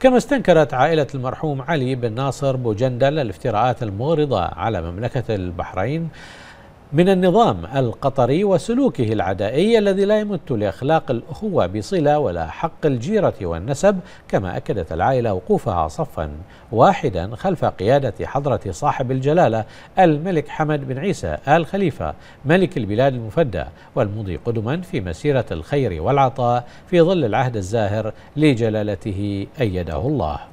كما استنكرت عائلة المرحوم علي بن ناصر بوجندل الافتراءات المورضة على مملكة البحرين من النظام القطري وسلوكه العدائي الذي لا يمت لاخلاق الاخوه بصله ولا حق الجيره والنسب كما اكدت العائله وقوفها صفا واحدا خلف قياده حضره صاحب الجلاله الملك حمد بن عيسى ال خليفه ملك البلاد المفدى والمضي قدما في مسيره الخير والعطاء في ظل العهد الزاهر لجلالته ايده الله